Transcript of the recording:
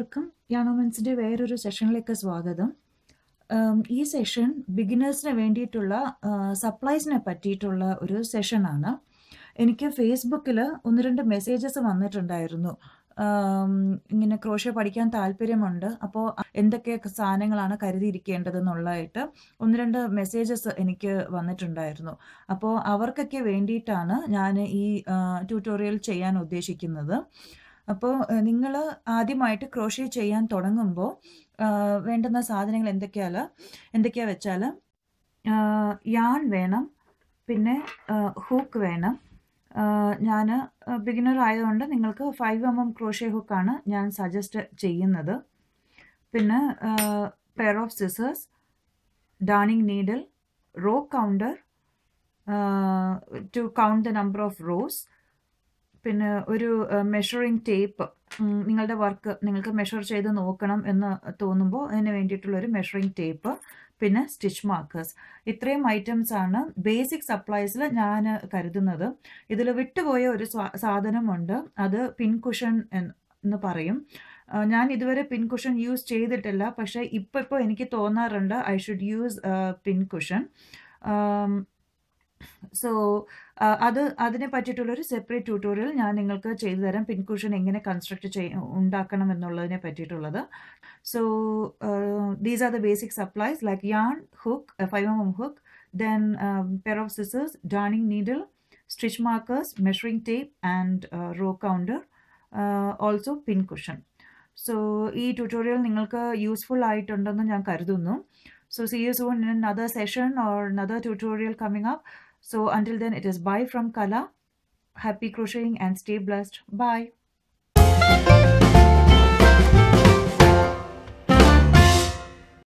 എല്ലാവർക്കും യാണോമൻസിൻ്റെ വേറൊരു സെഷനിലേക്ക് സ്വാഗതം ഈ സെഷൻ ബിഗിനേഴ്സിന് വേണ്ടിയിട്ടുള്ള സപ്ലൈസിനെ പറ്റിയിട്ടുള്ള ഒരു സെഷനാണ് എനിക്ക് ഫേസ്ബുക്കിൽ ഒന്ന് രണ്ട് മെസ്സേജസ് വന്നിട്ടുണ്ടായിരുന്നു ഇങ്ങനെ ക്രോഷ്യ പഠിക്കാൻ താല്പര്യമുണ്ട് അപ്പോൾ എന്തൊക്കെ സാധനങ്ങളാണ് കരുതിയിരിക്കേണ്ടതെന്നുള്ളതായിട്ട് ഒന്ന് രണ്ട് മെസ്സേജസ് എനിക്ക് വന്നിട്ടുണ്ടായിരുന്നു അപ്പോൾ അവർക്കൊക്കെ വേണ്ടിയിട്ടാണ് ഞാൻ ഈ ട്യൂട്ടോറിയൽ ചെയ്യാൻ ഉദ്ദേശിക്കുന്നത് അപ്പോൾ നിങ്ങൾ ആദ്യമായിട്ട് ക്രോഷ്യ ചെയ്യാൻ തുടങ്ങുമ്പോൾ വേണ്ടുന്ന സാധനങ്ങൾ എന്തൊക്കെയാല് എന്തൊക്കെയാ വെച്ചാൽ യാൺ വേണം പിന്നെ ഹൂക്ക് വേണം ഞാൻ ബിഗിനർ ആയതുകൊണ്ട് നിങ്ങൾക്ക് ഫൈവ് എം എം ക്രോഷ്യ ഹുക്കാണ് ഞാൻ സജസ്റ്റ് ചെയ്യുന്നത് പിന്നെ pair of scissors darning needle row counter to count the number of rows പിന്നെ ഒരു മെഷറിംഗ് ടേപ്പ് നിങ്ങളുടെ വർക്ക് നിങ്ങൾക്ക് മെഷർ ചെയ്ത് നോക്കണം എന്ന് തോന്നുമ്പോൾ അതിന് വേണ്ടിയിട്ടുള്ള ഒരു മെഷറിംഗ് ടേപ്പ് പിന്നെ സ്റ്റിച്ച് മാർക്കേഴ്സ് ഇത്രയും ഐറ്റംസ് ആണ് ബേസിക് സപ്ലൈസിൽ ഞാൻ കരുതുന്നത് ഇതിൽ വിട്ടുപോയ ഒരു സാധനമുണ്ട് അത് പിൻകുഷൻ എന്ന് പറയും ഞാൻ ഇതുവരെ പിൻ കുഷൻ യൂസ് ചെയ്തിട്ടില്ല പക്ഷേ ഇപ്പോൾ ഇപ്പോൾ എനിക്ക് തോന്നാറുണ്ട് I should use pin cushion so അത് അതിനെ പറ്റിയിട്ടുള്ളൊരു സെപ്പറേറ്റ് ട്യൂട്ടോറിയൽ ഞാൻ നിങ്ങൾക്ക് ചെയ്തു തരാം പിൻകുഷൻ എങ്ങനെ കൺസ്ട്രക്ട് ചെയ് ഉണ്ടാക്കണം എന്നുള്ളതിനെ പറ്റിയിട്ടുള്ളത് so these are the basic supplies like yarn hook five M M hook then pair of scissors darning needle stitch markers measuring tape and row counter also pincushion so ഈ ട്യൂട്ടോറിയൽ നിങ്ങൾക്ക് useful ആയിട്ടുണ്ടെന്ന് ഞാൻ കരുതുന്നു so see you soon in other session or other tutorial coming up So until then, it is bye from Kala. Happy crocheting and stay blessed. Bye.